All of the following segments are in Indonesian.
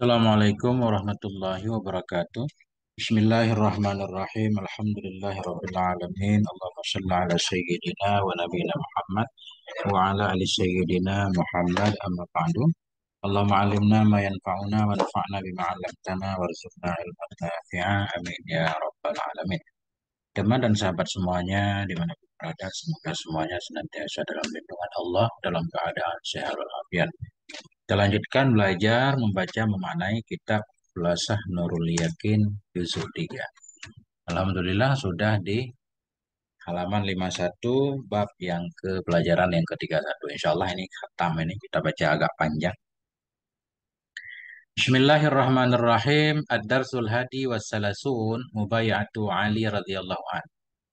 Assalamualaikum warahmatullahi wabarakatuh. Bismillahirrahmanirrahim. alamin. Allahumma shalli ala sayyidina wa nabiyyina Muhammad wa ala ali sayyidina Muhammad amma ba'du. Allahumma 'allimna ma yanfa'una wa nafa'na bima 'allamtana warzuqna ilman nafi'an. Amin ya rabbal alamin. Teman dan sahabat semuanya di mana berada, semoga semuanya senantiasa dalam lindungan Allah dalam keadaan sehat walafiat. Kita lanjutkan belajar membaca memanai kitab Belasah Nurul Yakin Yusuf 3. Alhamdulillah sudah di halaman 51 bab yang ke pelajaran yang ke-31. Insyaallah ini khatam ini kita baca agak panjang. Bismillahirrahmanirrahim. Ad-Darsul Hadi Wassalasun Mubayatu Ali radhiyallahu an.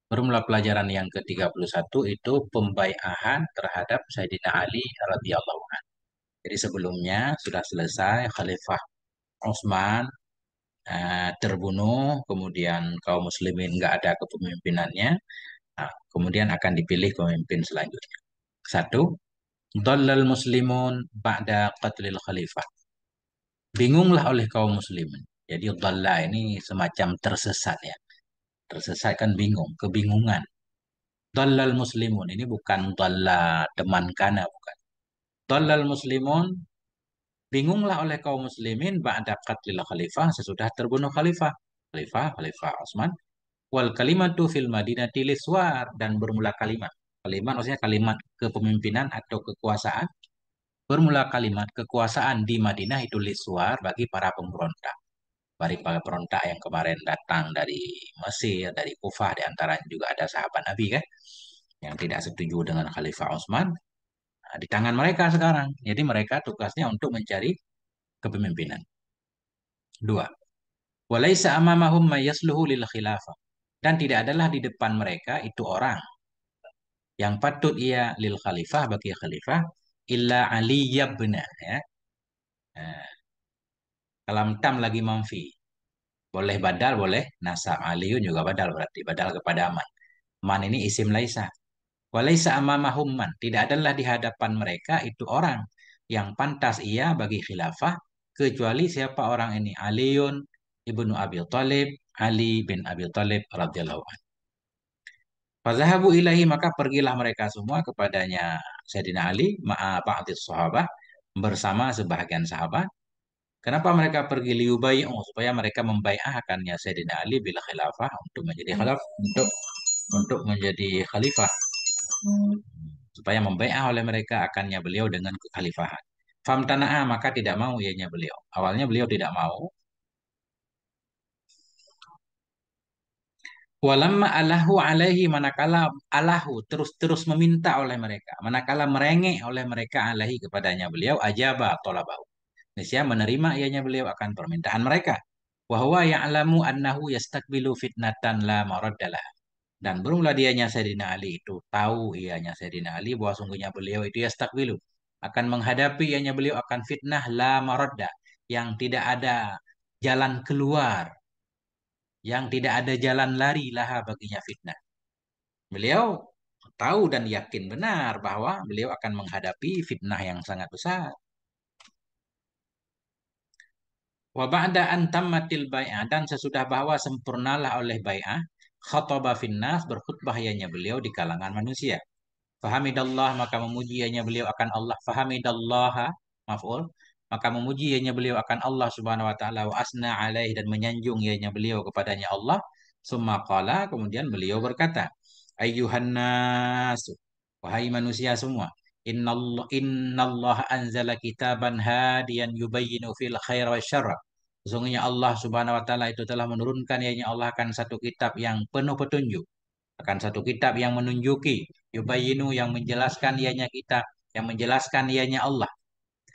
Bermula pelajaran yang ke-31 itu pembaiahan terhadap Sayyidina Ali radhiyallahu an. Jadi sebelumnya sudah selesai Khalifah Utsman uh, terbunuh, kemudian kaum muslimin nggak ada kepemimpinannya, nah, kemudian akan dipilih pemimpin selanjutnya. Satu, Dallal muslimun ba'da qatlil khalifah. Bingunglah oleh kaum muslimin. Jadi dalla ini semacam tersesat ya. Tersesat kan bingung, kebingungan. Dallal muslimun ini bukan dalla teman kana bukan Tolal muslimun, bingunglah oleh kaum muslimin ba'da qatlil khalifah, sesudah terbunuh khalifah. Khalifah, khalifah Osman. Wal kalimatu fil madinati liswar, dan bermula kalimat. Kalimat maksudnya kalimat kepemimpinan atau kekuasaan. Bermula kalimat kekuasaan di Madinah itu liswar bagi para pemberontak. Bagi para pemberontak yang kemarin datang dari Mesir, dari Kufah, di antara juga ada sahabat Nabi kan yang tidak setuju dengan Khalifah Osman. Nah, di tangan mereka sekarang. Jadi mereka tugasnya untuk mencari kepemimpinan. Dua. Walaisa amamahum mayasluhu lil khilafah. Dan tidak adalah di depan mereka itu orang yang patut ia lil khalifah bagi khalifah illa Ali ibn ya. Nah, kalam tam lagi manfi. Boleh badal, boleh nasab. Aliun juga badal berarti. Badal kepada aman. Man ini isim laisa. Walaisa amamahum man. Tidak adalah di hadapan mereka itu orang yang pantas ia bagi khilafah kecuali siapa orang ini Aliun ibnu Abi Talib Ali bin Abi Talib radhiyallahu anhu. Fazahabu ilahi maka pergilah mereka semua kepadanya Sayyidina Ali ma'a sahabah bersama sebahagian sahabat. Kenapa mereka pergi Oh, supaya mereka membayahkannya Sayyidina Ali bila khilafah untuk menjadi khalaf untuk untuk menjadi khalifah supaya membayar oleh mereka akannya beliau dengan kekhalifahan. Famtana'a maka tidak mau ianya beliau. Awalnya beliau tidak mau. Walamma alahu alaihi manakala alahu terus-terus meminta oleh mereka, manakala merengek oleh mereka alaihi kepadanya beliau ajaba tolabau. Nisya menerima ianya beliau akan permintaan mereka. Wahwa ya'lamu annahu yastakbilu fitnatan la maraddalah. Dan belumlah dianya Sayyidina Ali itu tahu ianya Sayyidina Ali bahwa sungguhnya beliau itu ya yastakbilu. Akan menghadapi ianya beliau akan fitnah la marodda. Yang tidak ada jalan keluar. Yang tidak ada jalan lari laha baginya fitnah. Beliau tahu dan yakin benar bahwa beliau akan menghadapi fitnah yang sangat besar. Wa ba'da an tammatil bai'ah dan sesudah bahwa sempurnalah oleh bai'ah khotobah finnas berkhutbah beliau di kalangan manusia. Fahamidallah maka memuji beliau akan Allah. Fahamidallah maf'ul maka memuji beliau akan Allah Subhanahu wa taala wa asna alaih dan menyanjung ianya beliau kepadanya Allah. Summa qala kemudian beliau berkata, ayyuhan nas wahai manusia semua, innallaha innallaha anzala kitaban hadiyan yubayyinu fil khair wa syarr. Sesungguhnya Allah Subhanahu wa taala itu telah menurunkan ya Allah akan satu kitab yang penuh petunjuk. Akan satu kitab yang menunjuki, yubayinu yang menjelaskan ianya kita, yang menjelaskan ianya Allah.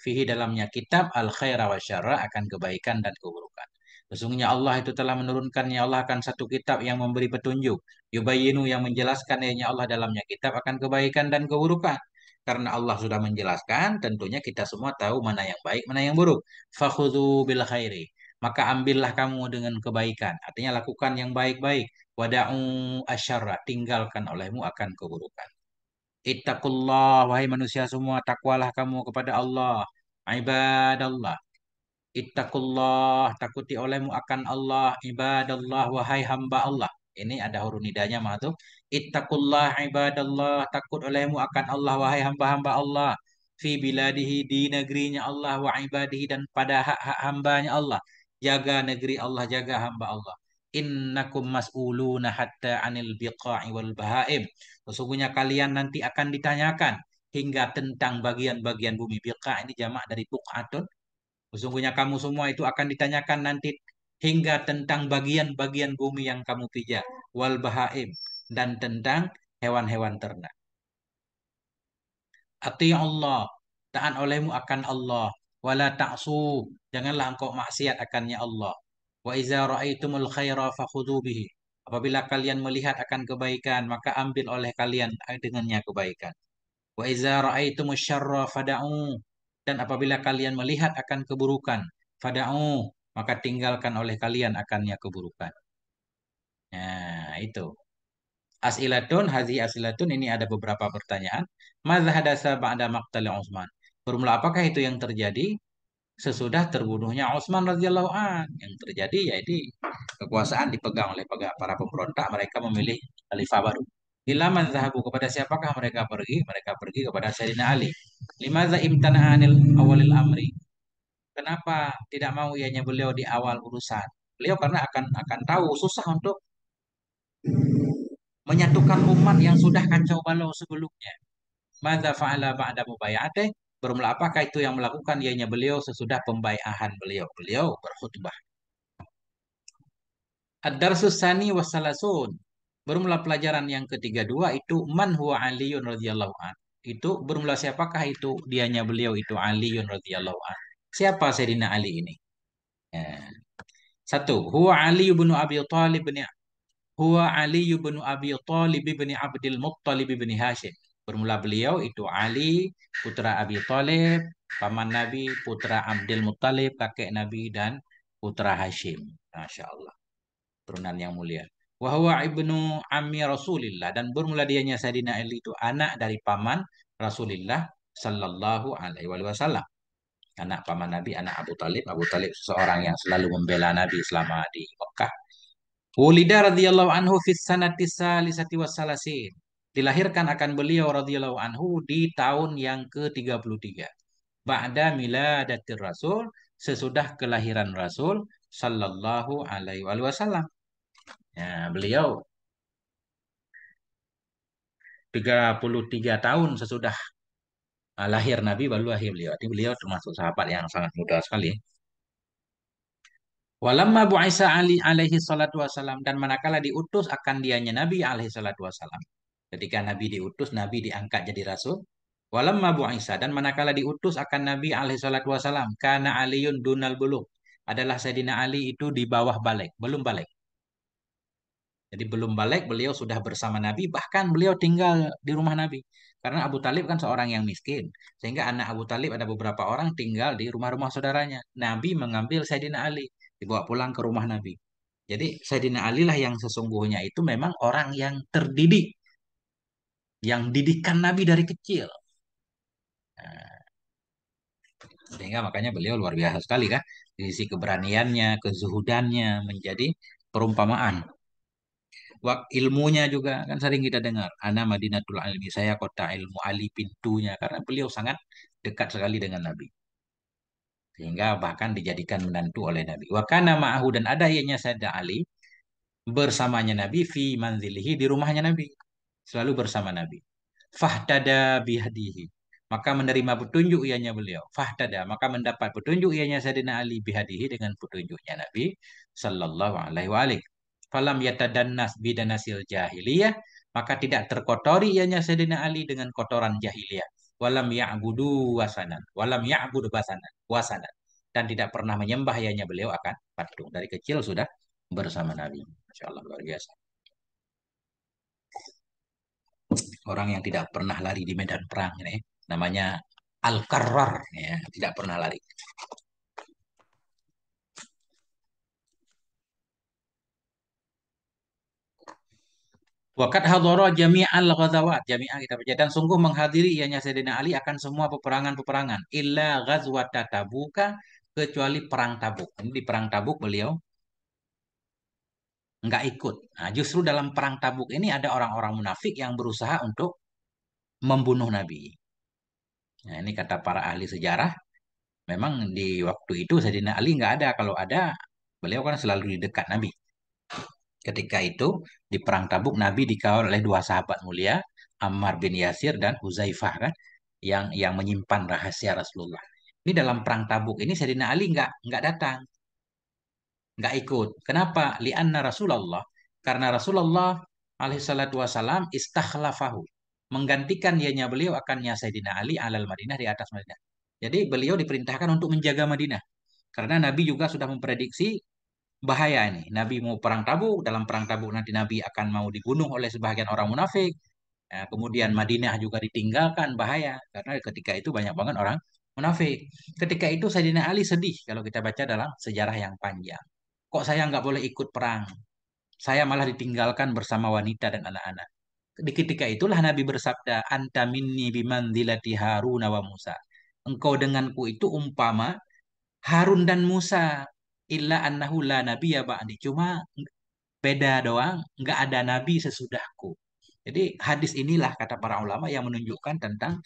Fihi dalamnya kitab al khaira wa syara akan kebaikan dan keburukan. Sesungguhnya Allah itu telah menurunkan ya Allah akan satu kitab yang memberi petunjuk. Yubayinu yang menjelaskan ianya Allah dalamnya kitab akan kebaikan dan keburukan karena Allah sudah menjelaskan, tentunya kita semua tahu mana yang baik, mana yang buruk. Fakhudhu bil khairi maka ambillah kamu dengan kebaikan. Artinya lakukan yang baik-baik. Wada'u asyara, tinggalkan olehmu akan keburukan. Ittaqullah, wahai manusia semua, takwalah kamu kepada Allah. Ibadallah. Ittaqullah, takuti olehmu akan Allah. Ibadallah, wahai hamba Allah. Ini ada huruf nidanya mah tuh. Ittaqullah ibadallah, takut olehmu akan Allah wahai hamba-hamba Allah. Fi biladihi di negerinya Allah wa ibadihi dan pada hak-hak hambanya Allah jaga negeri Allah, jaga hamba Allah. Innakum mas'uluna hatta anil biqa'i wal bahaim. Sesungguhnya kalian nanti akan ditanyakan hingga tentang bagian-bagian bumi. Biqa ini jamak dari buq'atun. Sesungguhnya kamu semua itu akan ditanyakan nanti hingga tentang bagian-bagian bumi yang kamu pijak. Wal bahaim. Dan tentang hewan-hewan ternak. Ati Allah. Taat olehmu akan Allah wala ta'su janganlah engkau maksiat akannya Allah wa iza ra'aitumul khaira fakhudhu bihi apabila kalian melihat akan kebaikan maka ambil oleh kalian dengannya kebaikan wa iza ra'aitumus syarra fada'u dan apabila kalian melihat akan keburukan fada'u maka tinggalkan oleh kalian akannya keburukan nah itu As'ilatun, hazi as'ilatun, ini ada beberapa pertanyaan. Mazhadasa ba'da maqtali Utsman. Formula apakah itu yang terjadi sesudah terbunuhnya Utsman radhiyallahu an? Yang terjadi yaitu kekuasaan dipegang oleh para pemberontak, mereka memilih khalifah baru. Ilaman zahabu kepada siapakah mereka pergi? Mereka pergi kepada Sayyidina Ali. Limaza imtana anil awalil amri. Kenapa tidak mau ianya beliau di awal urusan? Beliau karena akan akan tahu susah untuk menyatukan umat yang sudah kacau balau sebelumnya. Mada fa'ala ba'da mubayatih Bermula apakah itu yang melakukan ianya beliau sesudah pembaiahan beliau. Beliau berkhutbah. Ad-darsus sani Salasun. Bermula pelajaran yang ketiga dua itu man huwa aliyun radhiyallahu an. Itu bermula siapakah itu dianya beliau itu aliyun radhiyallahu an. Siapa Sayyidina Ali ini? Ya. Satu, huwa Ali bin Abi Thalib bin huwa Ali bin Abi Thalib bin Abdul Muttalib bin Hashim bermula beliau itu Ali putra Abi Talib paman Nabi putra Abdul Muttalib kakek Nabi dan putra Hashim Masya Allah turunan yang mulia wahwa ibnu ammi Rasulillah dan bermula dianya Sayyidina Ali itu anak dari paman Rasulillah Sallallahu Alaihi Wasallam anak paman Nabi, anak Abu Talib. Abu Talib seseorang yang selalu membela Nabi selama di Mekah. Wulida radhiyallahu anhu fis sanati salisati wasalasin dilahirkan akan beliau radhiyallahu anhu di tahun yang ke-33. Ba'da miladatir Rasul, sesudah kelahiran Rasul sallallahu alaihi wasallam. ya beliau 33 tahun sesudah ah, lahir Nabi baru lahir beliau. Jadi beliau termasuk sahabat yang sangat muda sekali. Walamma Isa Ali alaihi salatu wasalam dan manakala diutus akan dianya Nabi alaihi salatu wasalam Ketika Nabi diutus, Nabi diangkat jadi rasul. mabu Isa dan manakala diutus akan Nabi alaihi salatu wasalam, Karena aliyun dunal buluh. Adalah Sayyidina Ali itu di bawah balik, belum balik. Jadi belum balik, beliau sudah bersama Nabi, bahkan beliau tinggal di rumah Nabi. Karena Abu Talib kan seorang yang miskin. Sehingga anak Abu Talib ada beberapa orang tinggal di rumah-rumah saudaranya. Nabi mengambil Sayyidina Ali, dibawa pulang ke rumah Nabi. Jadi Sayyidina Ali lah yang sesungguhnya itu memang orang yang terdidik yang didikan Nabi dari kecil. Nah, sehingga makanya beliau luar biasa sekali kan di keberaniannya kezuhudannya menjadi perumpamaan Wak ilmunya juga kan sering kita dengar ana madinatul ilmi saya kota ilmu ali pintunya karena beliau sangat dekat sekali dengan nabi sehingga bahkan dijadikan menantu oleh nabi Wakana ma'ahu dan ada ianya Sayyidah ali bersamanya nabi fi manzilihi di rumahnya nabi selalu bersama Nabi. Fahdada bihadihi. Maka menerima petunjuk ianya beliau. Fahdada. Maka mendapat petunjuk ianya Sayyidina Ali bihadihi dengan petunjuknya Nabi Sallallahu Alaihi Wasallam. Falam yatadannas bidanasil jahiliyah. Maka tidak terkotori ianya Sayyidina Ali dengan kotoran jahiliyah. Walam ya'budu wasanan. Walam ya'budu wasanan. Wasanan. Dan tidak pernah menyembah ianya beliau akan patung. Dari kecil sudah bersama Nabi. Masya Allah luar biasa orang yang tidak pernah lari di medan perang ini namanya Al-Karrar ya, tidak pernah lari. Wakat hadhara jami'al ghazawat jami'ah kita baca dan sungguh menghadiri ianya Sayyidina Ali akan semua peperangan-peperangan illa ghazwat tabuka kecuali perang Tabuk. Ini di perang Tabuk beliau nggak ikut. Nah, justru dalam perang Tabuk ini ada orang-orang munafik yang berusaha untuk membunuh Nabi. Nah, ini kata para ahli sejarah, memang di waktu itu Sayyidina Ali nggak ada. Kalau ada, beliau kan selalu di dekat Nabi. Ketika itu, di perang Tabuk, Nabi dikawal oleh dua sahabat mulia, Ammar bin Yasir dan Huzaifah kan, yang yang menyimpan rahasia Rasulullah. Ini dalam perang Tabuk ini Sayyidina Ali nggak nggak datang nggak ikut. Kenapa? Lianna Rasulullah. Karena Rasulullah alaihissalatu wassalam istakhlafahu. Menggantikan dianya beliau akannya Sayyidina Ali alal Madinah di atas Madinah. Jadi beliau diperintahkan untuk menjaga Madinah. Karena Nabi juga sudah memprediksi bahaya ini. Nabi mau perang tabuk, dalam perang tabuk nanti Nabi akan mau dibunuh oleh sebagian orang munafik. Ya, kemudian Madinah juga ditinggalkan, bahaya. Karena ketika itu banyak banget orang munafik. Ketika itu Sayyidina Ali sedih kalau kita baca dalam sejarah yang panjang kok saya nggak boleh ikut perang? Saya malah ditinggalkan bersama wanita dan anak-anak. Di ketika itulah Nabi bersabda, Anta minni dilati Harun wa Musa. Engkau denganku itu umpama Harun dan Musa. Illa annahu la ya ba'di. Cuma beda doang, nggak ada nabi sesudahku. Jadi hadis inilah kata para ulama yang menunjukkan tentang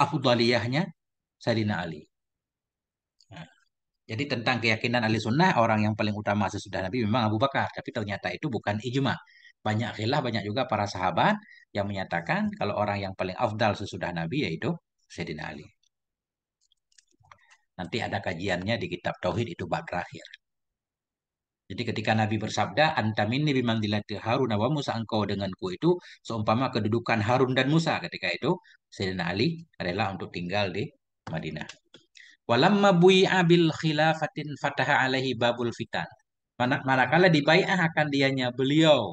afdaliyahnya Sayyidina Ali. Jadi tentang keyakinan ahli sunnah orang yang paling utama sesudah Nabi memang Abu Bakar. Tapi ternyata itu bukan ijma. Banyak khilaf, banyak juga para sahabat yang menyatakan kalau orang yang paling afdal sesudah Nabi yaitu Sayyidina Ali. Nanti ada kajiannya di kitab Tauhid itu bab terakhir. Jadi ketika Nabi bersabda, Antamini dilatih Harun wa Musa, engkau denganku itu seumpama kedudukan Harun dan Musa. Ketika itu, Sayyidina Ali adalah untuk tinggal di Madinah. Walamma bui'a bil khilafatin fataha alaihi babul fitan. Manakala dibai'ah akan dianya beliau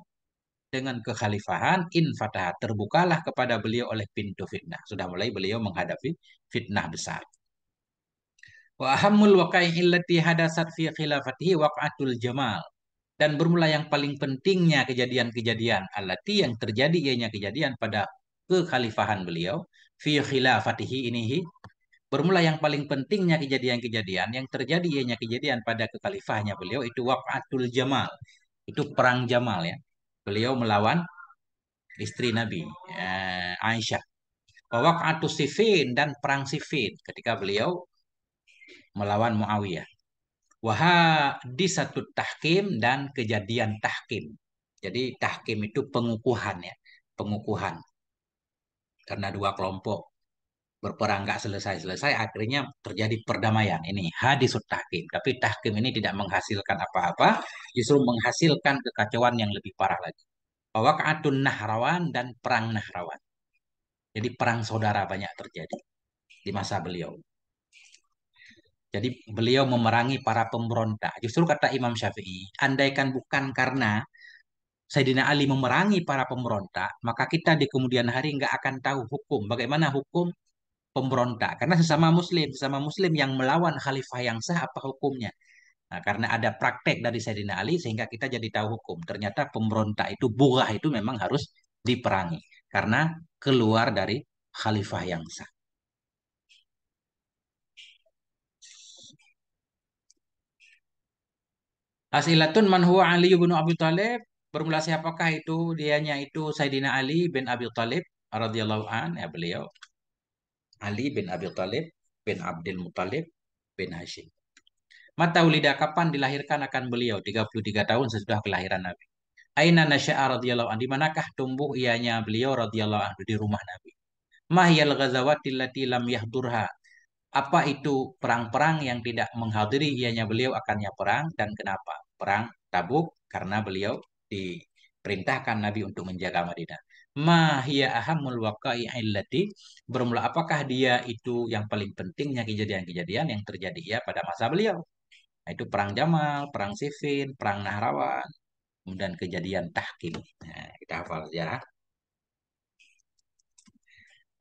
dengan kekhalifahan in fataha terbukalah kepada beliau oleh pintu fitnah. Sudah mulai beliau menghadapi fitnah besar. Wa ahammul waqa'i illati hadasat fi khilafatihi waq'atul jamal. Dan bermula yang paling pentingnya kejadian-kejadian alati yang terjadi ianya kejadian pada kekhalifahan beliau fi khilafatihi inihi Formula yang paling pentingnya kejadian-kejadian yang terjadi ianya kejadian pada kekhalifahnya beliau itu waqatul Jamal. Itu perang Jamal ya. Beliau melawan istri Nabi eh, Aisyah. Waqatul Siffin dan perang Siffin ketika beliau melawan Muawiyah. Waha di satu tahkim dan kejadian tahkim. Jadi tahkim itu pengukuhan ya, pengukuhan. Karena dua kelompok berperang nggak selesai-selesai akhirnya terjadi perdamaian ini hadis tahkim tapi tahkim ini tidak menghasilkan apa-apa justru menghasilkan kekacauan yang lebih parah lagi bahwa keadun nahrawan dan perang nahrawan jadi perang saudara banyak terjadi di masa beliau jadi beliau memerangi para pemberontak justru kata Imam Syafi'i andaikan bukan karena Sayyidina Ali memerangi para pemberontak, maka kita di kemudian hari nggak akan tahu hukum. Bagaimana hukum pemberontak karena sesama muslim sesama muslim yang melawan khalifah yang sah apa hukumnya nah, karena ada praktek dari Sayyidina Ali sehingga kita jadi tahu hukum ternyata pemberontak itu bugah itu memang harus diperangi karena keluar dari khalifah yang sah Asilatun man huwa Ali bin Abi Thalib bermula siapakah itu dianya itu Sayyidina Ali bin Abi Thalib radhiyallahu an ya beliau Ali bin Abi Talib bin Abdul Muthalib bin Hashim. Mata ulida kapan dilahirkan akan beliau? 33 tahun sesudah kelahiran Nabi. Aina nasya'a radhiyallahu anhu. Di manakah tumbuh ianya beliau radhiyallahu anhu di rumah Nabi? Mahyal ghazawati lati lam yahdurha. Apa itu perang-perang yang tidak menghadiri ianya beliau akannya perang dan kenapa? Perang Tabuk karena beliau diperintahkan Nabi untuk menjaga Madinah. Mahia ahamul waqa'i illati bermula apakah dia itu yang paling pentingnya kejadian-kejadian yang terjadi ya pada masa beliau nah, itu perang Jamal perang Siffin perang Nahrawan kemudian kejadian Tahkim nah, kita hafal sejarah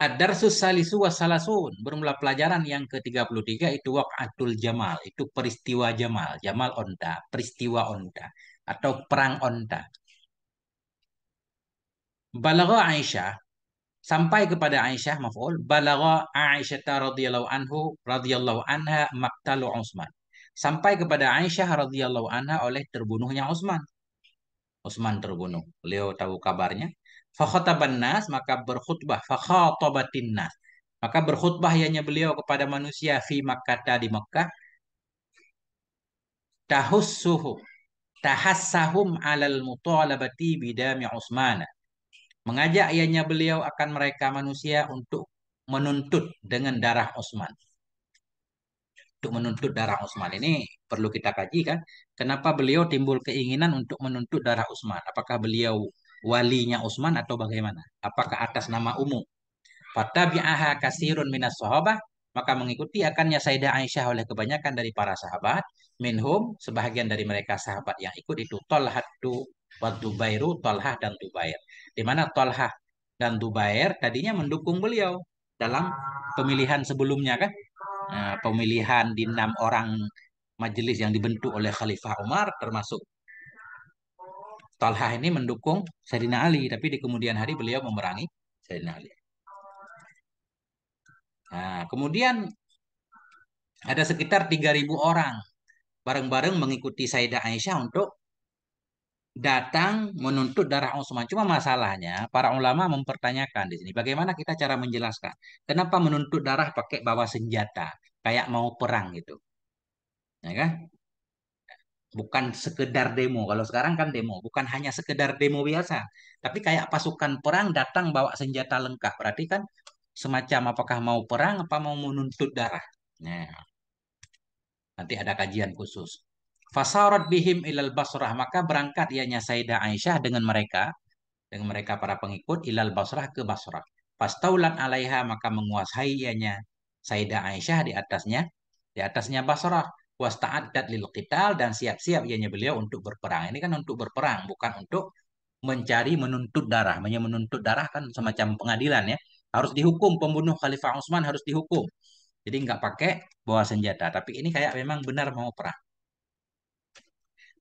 Ad-darsus salisu wa bermula pelajaran yang ke-33 itu waqatul Jamal itu peristiwa Jamal Jamal onta peristiwa onta atau perang onta Balagha Aisyah sampai kepada Aisyah maf'ul balagha Aisyah radhiyallahu anhu radhiyallahu anha maqtalu Utsman. Sampai kepada Aisyah radhiyallahu anha oleh terbunuhnya Utsman. Utsman terbunuh. Beliau tahu kabarnya. Fakhataban nas maka berkhutbah khatabatin nas. Maka berkhutbah hanya beliau kepada manusia fi Makkah di Mekah tahussuhu tahassahum alal mutalabati bidami Utsman Mengajak ayahnya beliau akan mereka manusia untuk menuntut dengan darah Osman. Untuk menuntut darah Osman ini perlu kita kaji kan. Kenapa beliau timbul keinginan untuk menuntut darah Osman? Apakah beliau walinya Osman atau bagaimana? Apakah atas nama umum? Fatabi'aha kasirun minas sahabah maka mengikuti akannya Sayyidah Aisyah oleh kebanyakan dari para sahabat minhum sebahagian dari mereka sahabat yang ikut itu tolhatu Wa Dubairu, Tolhah dan Dubair. Di mana Tolhah dan Dubair tadinya mendukung beliau dalam pemilihan sebelumnya kan. Nah, pemilihan di enam orang majelis yang dibentuk oleh Khalifah Umar termasuk Talha ini mendukung Sayyidina Ali tapi di kemudian hari beliau memerangi Sayyidina Ali. Nah, kemudian ada sekitar 3000 orang bareng-bareng mengikuti Sayyidah Aisyah untuk datang menuntut darah Utsman. Cuma masalahnya para ulama mempertanyakan di sini bagaimana kita cara menjelaskan kenapa menuntut darah pakai bawa senjata kayak mau perang gitu. Ya kan? Bukan sekedar demo. Kalau sekarang kan demo, bukan hanya sekedar demo biasa, tapi kayak pasukan perang datang bawa senjata lengkap. Berarti kan semacam apakah mau perang apa mau menuntut darah. Nah. Nanti ada kajian khusus. Fasarat bihim ilal Basrah maka berangkat ianya Sayyidah Aisyah dengan mereka dengan mereka para pengikut ilal Basrah ke Basrah. Pastaulat alaiha maka menguasai ianya Sayyidah Aisyah di atasnya di atasnya Basrah wasta'addat lil qital dan siap-siap ianya beliau untuk berperang. Ini kan untuk berperang bukan untuk mencari menuntut darah. Hanya menuntut darah kan semacam pengadilan ya. Harus dihukum pembunuh Khalifah Utsman harus dihukum. Jadi nggak pakai bawa senjata, tapi ini kayak memang benar mau perang.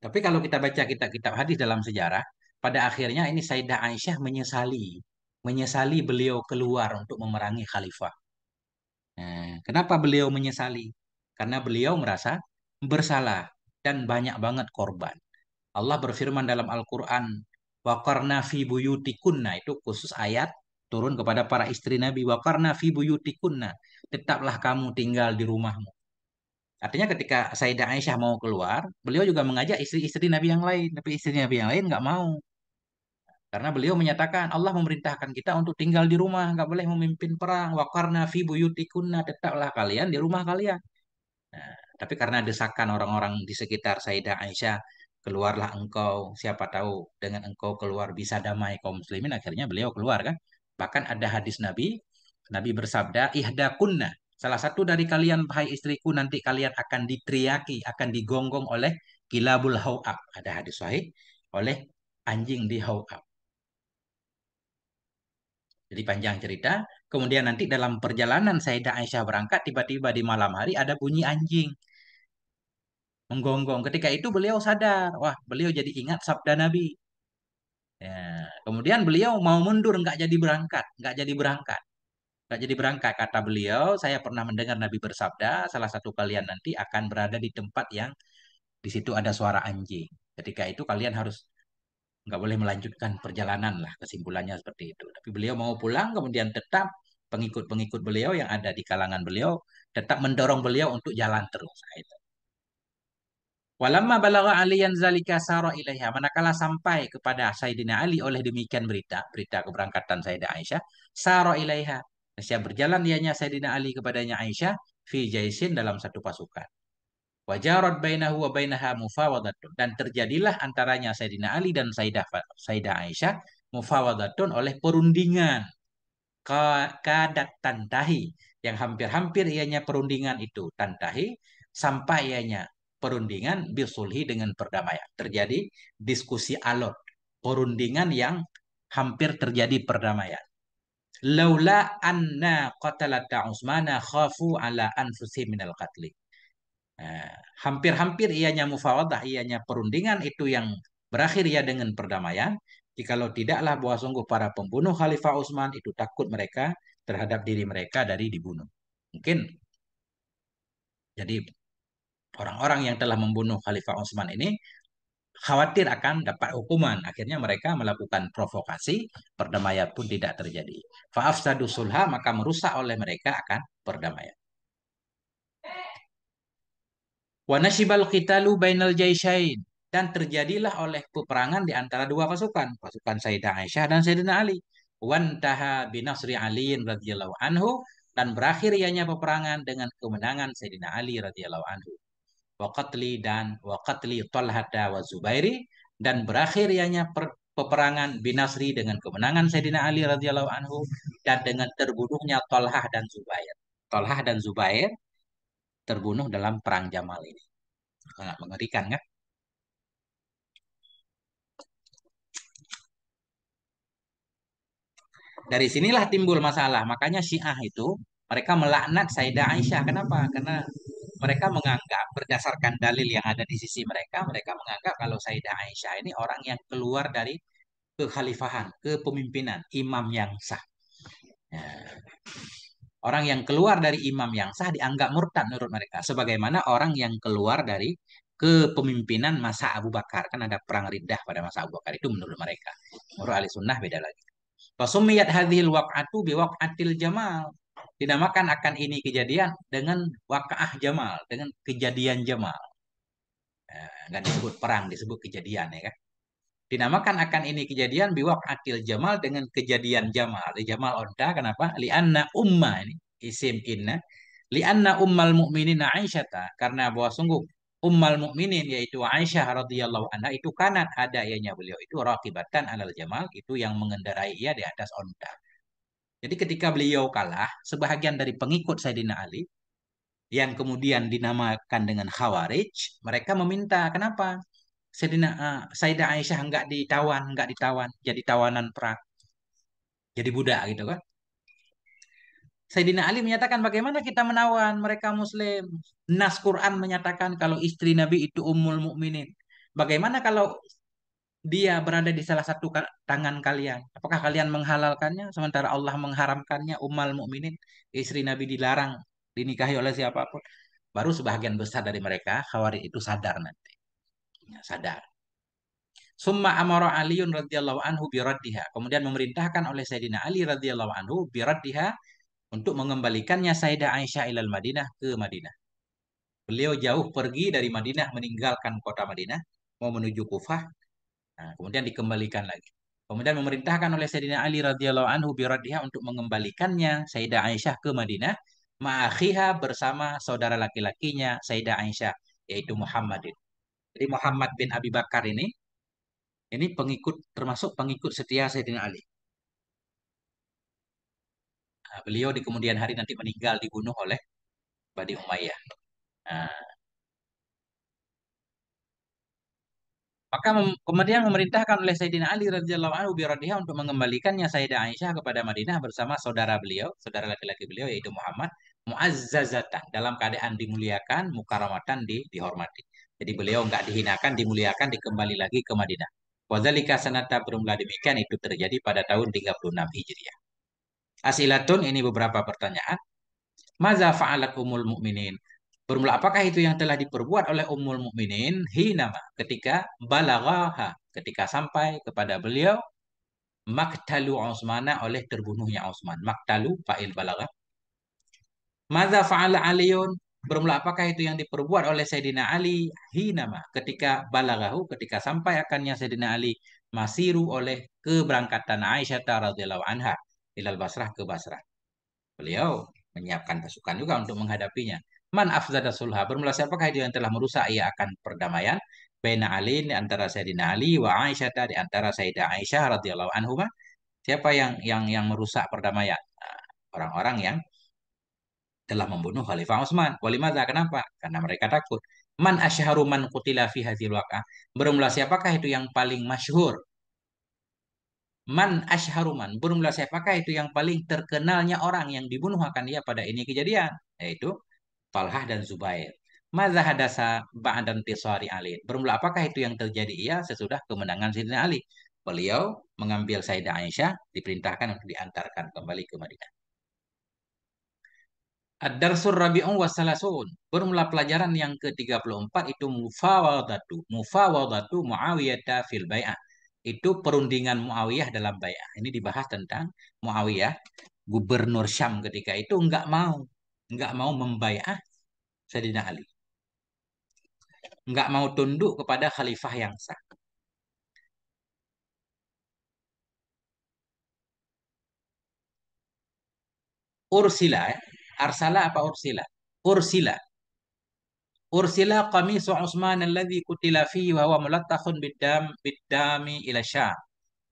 Tapi kalau kita baca kitab-kitab hadis dalam sejarah, pada akhirnya ini Sayyidah Aisyah menyesali, menyesali beliau keluar untuk memerangi khalifah. Nah, kenapa beliau menyesali? Karena beliau merasa bersalah dan banyak banget korban. Allah berfirman dalam Al-Quran, Wakarna fi buyutikunna, itu khusus ayat turun kepada para istri Nabi, Wakarna fi buyutikunna, tetaplah kamu tinggal di rumahmu. Artinya ketika Sayyidah Aisyah mau keluar, beliau juga mengajak istri-istri Nabi yang lain, tapi istri Nabi yang lain nggak mau. Karena beliau menyatakan Allah memerintahkan kita untuk tinggal di rumah, nggak boleh memimpin perang. Wakarna fi buyutikunna tetaplah kalian di rumah kalian. Nah, tapi karena desakan orang-orang di sekitar Sayyidah Aisyah, keluarlah engkau, siapa tahu dengan engkau keluar bisa damai kaum muslimin. Akhirnya beliau keluar kan. Bahkan ada hadis Nabi, Nabi bersabda, ihda kunna. Salah satu dari kalian, wahai istriku, nanti kalian akan diteriaki, akan digonggong oleh kilabul hau'ab. Ada hadis sahih oleh anjing di hau'ab. Jadi panjang cerita. Kemudian nanti dalam perjalanan Sayyidah Aisyah berangkat, tiba-tiba di malam hari ada bunyi anjing. Menggonggong. Ketika itu beliau sadar. Wah, beliau jadi ingat sabda Nabi. Ya. Kemudian beliau mau mundur, nggak jadi berangkat. Nggak jadi berangkat. Tak jadi berangkat, kata beliau, saya pernah mendengar Nabi bersabda, salah satu kalian nanti akan berada di tempat yang di situ ada suara anjing. Ketika itu kalian harus nggak boleh melanjutkan perjalanan lah kesimpulannya seperti itu. Tapi beliau mau pulang kemudian tetap pengikut-pengikut beliau yang ada di kalangan beliau tetap mendorong beliau untuk jalan terus. Nah, Walamma balagha aliyan zalika sara ilaiha. Manakala sampai kepada Sayyidina Ali oleh demikian berita, berita keberangkatan Sayyidah Aisyah, sara ilaiha. Saya berjalan dianya Sayyidina Ali kepadanya Aisyah fi jaisin dalam satu pasukan. Wajarot bainahu wa bainaha mufawadatun. Dan terjadilah antaranya Sayyidina Ali dan Sayyidah, Sayyidah Aisyah mufawadatun oleh perundingan. Kadat tantahi. Yang hampir-hampir ianya perundingan itu. Tantahi sampai ianya perundingan bisulhi dengan perdamaian. Terjadi diskusi alot. Perundingan yang hampir terjadi perdamaian. Laula anna qatalata Utsmana khafu ala anfusi minal qatli. Nah, hampir-hampir ianya mufawadah, ianya perundingan itu yang berakhir ya dengan perdamaian. Jikalau tidaklah bahwa sungguh para pembunuh Khalifah Utsman itu takut mereka terhadap diri mereka dari dibunuh. Mungkin jadi orang-orang yang telah membunuh Khalifah Utsman ini khawatir akan dapat hukuman. Akhirnya mereka melakukan provokasi, perdamaian pun tidak terjadi. Fa'afsadu sulha, maka merusak oleh mereka akan perdamaian. Wa nasibal qitalu bainal jaisyain dan terjadilah oleh peperangan di antara dua pasukan, pasukan Sayyidah Aisyah dan Sayyidina Ali. Wan Wantaha binasri Aliin radhiyallahu anhu dan berakhir ianya peperangan dengan kemenangan Sayyidina Ali radhiyallahu anhu. Wakatli dan Wakatli, qatli wa Zubairi dan berakhirnya per, peperangan Binasri dengan kemenangan Sayyidina Ali radhiyallahu anhu dan dengan terbunuhnya Talhah dan Zubair. Talhah dan Zubair terbunuh dalam perang Jamal ini. Sangat mengerikan kan? Dari sinilah timbul masalah. Makanya Syiah itu mereka melaknat Sayyidah Aisyah. Kenapa? Karena mereka menganggap berdasarkan dalil yang ada di sisi mereka, mereka menganggap kalau Sayyidah Aisyah ini orang yang keluar dari kekhalifahan, kepemimpinan, imam yang sah. Ya. Orang yang keluar dari imam yang sah dianggap murtad menurut mereka. Sebagaimana orang yang keluar dari kepemimpinan masa Abu Bakar. Kan ada perang riddah pada masa Abu Bakar. Itu menurut mereka. Menurut Ali sunnah beda lagi. Fasumiyat hadhil waq'atu biwaq'atil jamal dinamakan akan ini kejadian dengan wakaah jamal, dengan kejadian jamal. Enggak eh, disebut perang, disebut kejadian ya kan. Dinamakan akan ini kejadian biwak akil jamal dengan kejadian jamal. Di jamal onta kenapa? Lianna umma ini isim inna. Lianna ummal mu'minin Aisyata karena bahwa sungguh ummal muminin yaitu Aisyah radhiyallahu anha itu kanat ya beliau itu rakibatan alal jamal itu yang mengendarai ia di atas onta. Jadi ketika beliau kalah, sebahagian dari pengikut Sayyidina Ali yang kemudian dinamakan dengan Khawarij, mereka meminta kenapa Sayyidina uh, eh, Sayyidah Aisyah enggak ditawan, enggak ditawan, jadi tawanan perang. Jadi budak gitu kan. Sayyidina Ali menyatakan bagaimana kita menawan mereka muslim. Nas Quran menyatakan kalau istri Nabi itu ummul mukminin. Bagaimana kalau dia berada di salah satu tangan kalian. Apakah kalian menghalalkannya sementara Allah mengharamkannya? Umal mukminin, istri Nabi dilarang dinikahi oleh siapapun. Baru sebagian besar dari mereka khawari itu sadar nanti. Ya, sadar. Summa amara Aliun radhiyallahu anhu biraddiha. Kemudian memerintahkan oleh Sayyidina Ali radhiyallahu anhu biraddiha untuk mengembalikannya Sayyidah Aisyah ilal Madinah ke Madinah. Beliau jauh pergi dari Madinah meninggalkan kota Madinah mau menuju Kufah Nah, kemudian dikembalikan lagi. Kemudian memerintahkan oleh Sayyidina Ali radhiyallahu anhu biradhiha untuk mengembalikannya Sayyidah Aisyah ke Madinah ma'akhiha bersama saudara laki-lakinya Sayyidah Aisyah yaitu Muhammad. Jadi Muhammad bin Abi Bakar ini ini pengikut termasuk pengikut setia Sayyidina Ali. Nah, beliau di kemudian hari nanti meninggal dibunuh oleh Badi Umayyah. Nah, Maka kemudian memerintahkan oleh Sayyidina Ali radhiyallahu anhu biradhiha untuk mengembalikannya Sayyidah Aisyah kepada Madinah bersama saudara beliau, saudara laki-laki beliau yaitu Muhammad muazzazatan dalam keadaan dimuliakan, mukaramatan di, dihormati. Jadi beliau enggak dihinakan, dimuliakan, dikembali lagi ke Madinah. Wazalika sanata berumlah demikian itu terjadi pada tahun 36 Hijriah. Asilatun ini beberapa pertanyaan. Maza fa'alat umul mu'minin? Bermula apakah itu yang telah diperbuat oleh Ummul Mukminin hinama ketika balaghaha ketika sampai kepada beliau maktalu Utsman oleh terbunuhnya Utsman. Maktalu fa'il balagha. Madza fa'ala Aliun bermula apakah itu yang diperbuat oleh Sayyidina Ali hinama ketika balagahu ketika sampai akannya Sayyidina Ali masiru oleh keberangkatan Aisyah radhiyallahu anha ilal Basrah ke Basrah. Beliau menyiapkan pasukan juga untuk menghadapinya Man afzada sulha. Bermula siapakah yang telah merusak ia akan perdamaian? Baina Ali di antara Sayyidina Ali wa Aisyah di antara Sayyidah Aisyah radhiyallahu anhu. Siapa yang yang yang merusak perdamaian? Nah, orang-orang yang telah membunuh Khalifah Utsman. Walimadza kenapa? Karena mereka takut. Man asyharu man qutila fi hadzal waqah. Bermula siapakah itu yang paling masyhur? Man asyharuman. Bermula siapakah itu yang paling terkenalnya orang yang dibunuh akan dia pada ini kejadian? Yaitu Talhah dan Zubair. Maza hadasa dan tisari Ali. Bermula apakah itu yang terjadi ia sesudah kemenangan Sayyidina Ali? Beliau mengambil Sayyidah Aisyah, diperintahkan untuk diantarkan kembali ke Madinah. Ad-darsur rabi'un wa salasun. Bermula pelajaran yang ke-34 itu mufawadatu. Mufawadatu Muawiyah fil bayah. Itu perundingan Muawiyah dalam bayah. Ini dibahas tentang Muawiyah, gubernur Syam ketika itu enggak mau nggak mau membayar Sayyidina Ali. Nggak mau tunduk kepada khalifah yang sah. Ursila, eh? arsala apa ursila? Ursila. Ursila qamisu Utsman alladhi kutila fihi wa huwa mulattakhun bidam bidami ila Syam.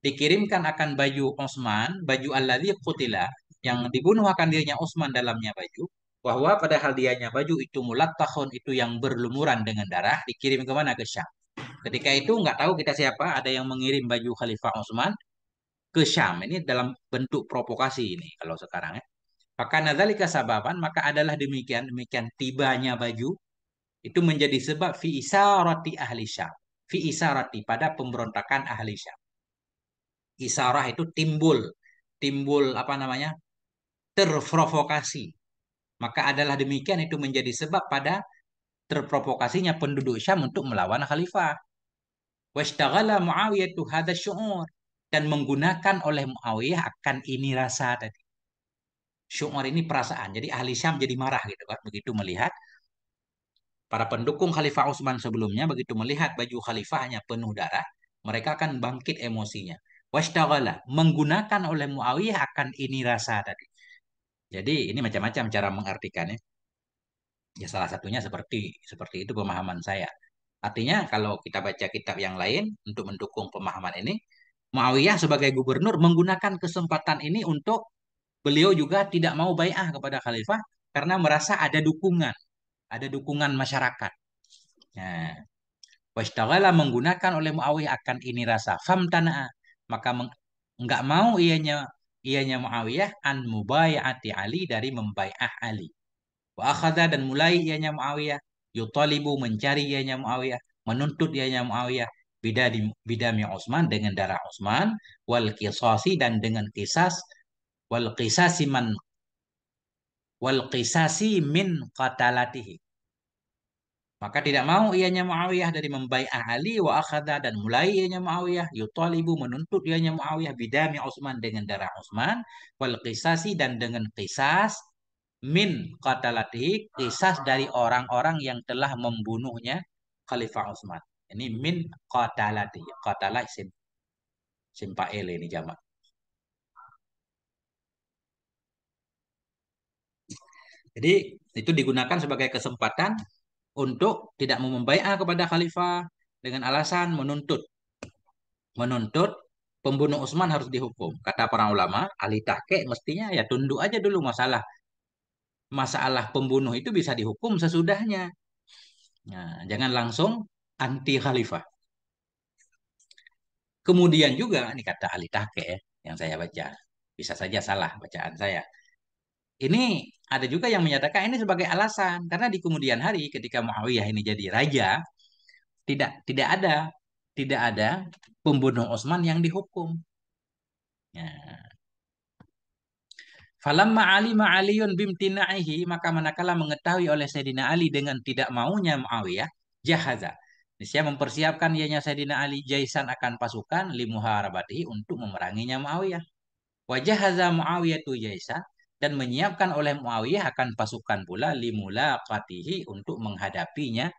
Dikirimkan akan baju Utsman, baju alladhi kutila yang dibunuh akan dirinya Utsman dalamnya baju bahwa padahal dianya baju itu mulat tahun itu yang berlumuran dengan darah dikirim kemana ke Syam. Ketika itu nggak tahu kita siapa, ada yang mengirim baju Khalifah Utsman ke Syam. Ini dalam bentuk provokasi ini kalau sekarang ya. Maka nadzalika sababan, maka adalah demikian demikian tibanya baju itu menjadi sebab fi isarati ahli Syam. Fi isarati pada pemberontakan ahli Syam. Isarah itu timbul timbul apa namanya? terprovokasi maka adalah demikian itu menjadi sebab pada terprovokasinya penduduk Syam untuk melawan khalifah. Washtaghala Muawiyah tu hadha syu'ur dan menggunakan oleh Muawiyah akan ini rasa tadi. Syu'ur ini perasaan. Jadi ahli Syam jadi marah gitu kan begitu melihat para pendukung Khalifah Utsman sebelumnya begitu melihat baju khalifahnya penuh darah, mereka akan bangkit emosinya. Washtaghala menggunakan oleh Muawiyah akan ini rasa tadi. Jadi ini macam-macam cara mengartikannya. Ya salah satunya seperti seperti itu pemahaman saya. Artinya kalau kita baca kitab yang lain untuk mendukung pemahaman ini, Muawiyah sebagai gubernur menggunakan kesempatan ini untuk beliau juga tidak mau bayah kepada khalifah karena merasa ada dukungan, ada dukungan masyarakat. Nah, menggunakan oleh Muawiyah akan ini rasa famtana maka enggak mau ianya ianya Muawiyah an mubayati Ali dari membaiah Ali. Wa akhadha dan mulai ianya Muawiyah yutalibu mencari ianya Muawiyah, menuntut ianya Muawiyah bida bidami Utsman dengan darah Utsman wal qisasi dan dengan kisas wal qisasi man wal qisasi min qatalatihi maka tidak mau ianya Muawiyah dari membai'ah Ali wa akhada dan mulai ianya Muawiyah yutalibu menuntut ianya Muawiyah bidami Utsman dengan darah Utsman wal qisasi dan dengan qisas min qatalatihi qisas dari orang-orang yang telah membunuhnya Khalifah Utsman. Ini min qatalati. Qatala isim isim fa'il ini jamak. Jadi itu digunakan sebagai kesempatan untuk tidak mau membayar kepada khalifah dengan alasan menuntut menuntut pembunuh Utsman harus dihukum. Kata para ulama, ahli tahqiq mestinya ya tunduk aja dulu masalah masalah pembunuh itu bisa dihukum sesudahnya. Nah, jangan langsung anti khalifah. Kemudian juga ini kata ahli tahqiq ya, yang saya baca. Bisa saja salah bacaan saya ini ada juga yang menyatakan ini sebagai alasan karena di kemudian hari ketika Muawiyah ini jadi raja tidak tidak ada tidak ada pembunuh Utsman yang dihukum. Ya. Falamma alima Aliun bimtina'ihi maka manakala mengetahui oleh Sayyidina Ali dengan tidak maunya Muawiyah jahaza dia mempersiapkan ianya Sayyidina Ali jaisan akan pasukan limuharabati untuk memeranginya Muawiyah. Wajah Hazza Muawiyah tu jaisan dan menyiapkan oleh Muawiyah akan pasukan pula limula katihi untuk menghadapinya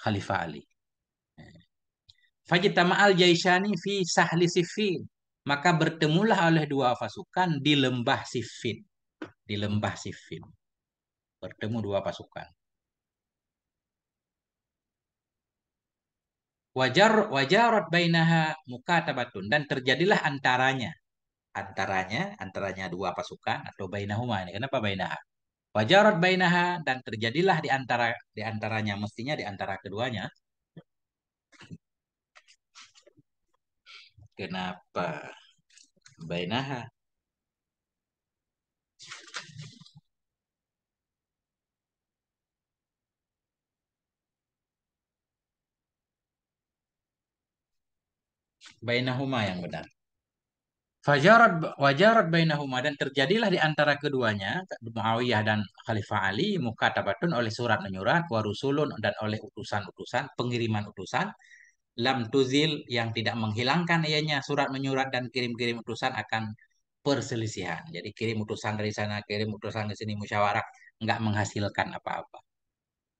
Khalifah Ali. Fajita Maal jaisani fi sahli sifin. Maka bertemulah oleh dua pasukan di lembah Sifin. Di lembah Sifin Bertemu dua pasukan. Wajar wajarat bainaha mukatabatun dan terjadilah antaranya antaranya antaranya dua pasukan atau bainahuma ini kenapa bainaha wajarat bainaha dan terjadilah di antara di antaranya mestinya di antara keduanya kenapa bainaha bainahuma yang benar Fajarat wajarat bainahuma dan terjadilah di antara keduanya Muawiyah dan Khalifah Ali mukatabatun oleh surat menyurat warusulun dan oleh utusan-utusan pengiriman utusan lam tuzil yang tidak menghilangkan ianya surat menyurat dan kirim-kirim utusan akan perselisihan. Jadi kirim utusan dari sana, kirim utusan ke sini musyawarah nggak menghasilkan apa-apa.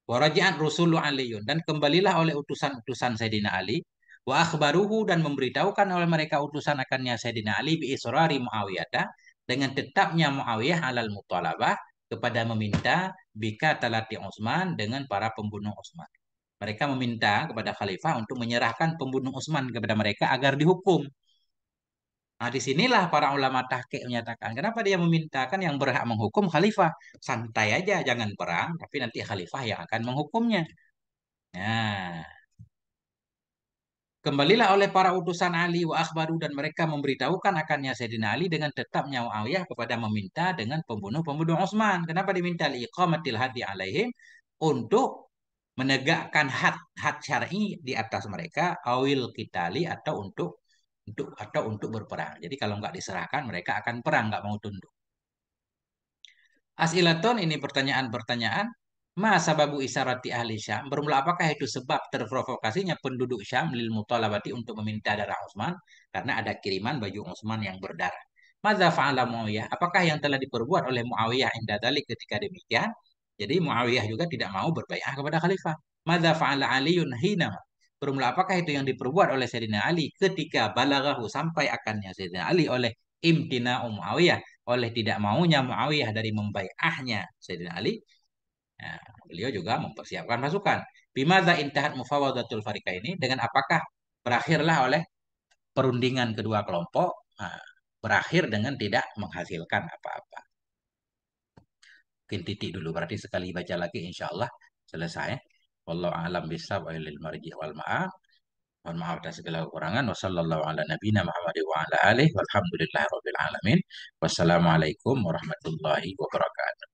Warajian rusulu aliyun dan kembalilah oleh utusan-utusan Sayyidina Ali wa akhbaruhu dan memberitahukan oleh mereka utusan akannya Sayyidina Ali bi israri Muawiyah dengan tetapnya Muawiyah alal mutalabah kepada meminta bika talati Utsman dengan para pembunuh Utsman. Mereka meminta kepada khalifah untuk menyerahkan pembunuh Utsman kepada mereka agar dihukum. Nah, disinilah para ulama tahqiq menyatakan, kenapa dia memintakan yang berhak menghukum khalifah? Santai aja, jangan perang, tapi nanti khalifah yang akan menghukumnya. Nah, Kembalilah oleh para utusan Ali wa akhbaru dan mereka memberitahukan akannya Sayyidina Ali dengan tetapnya Muawiyah kepada meminta dengan pembunuh-pembunuh Osman. Kenapa diminta liqamatil hadi alaihim? Untuk menegakkan had had syar'i di atas mereka awil kitali atau untuk untuk atau untuk berperang. Jadi kalau nggak diserahkan mereka akan perang, nggak mau tunduk. Asilaton ini pertanyaan-pertanyaan Masa babu isarati ahli Syam, bermula apakah itu sebab terprovokasinya penduduk Syam lil mutalabati untuk meminta darah Utsman karena ada kiriman baju Utsman yang berdarah. Mada fa'ala Muawiyah, apakah yang telah diperbuat oleh Muawiyah indah dalik ketika demikian? Jadi Muawiyah juga tidak mau berbaikah kepada khalifah. Mada fa'ala Aliun hina. Bermula apakah itu yang diperbuat oleh Sayyidina Ali ketika balagahu sampai akannya Sayyidina Ali oleh imtina Muawiyah oleh tidak maunya Muawiyah dari membaikahnya Sayyidina Ali Nah, beliau juga mempersiapkan pasukan. Bimaza intahat mufawadatul farika ini dengan apakah berakhirlah oleh perundingan kedua kelompok nah, berakhir dengan tidak menghasilkan apa-apa. Mungkin titik dulu berarti sekali baca lagi insya Allah selesai. Wallahu a'lam bishawab wa ilal marji wal ma'a. Mohon maaf atas segala kekurangan. Wassallallahu ala Muhammad wa ala alihi alamin. Wassalamualaikum warahmatullahi wabarakatuh.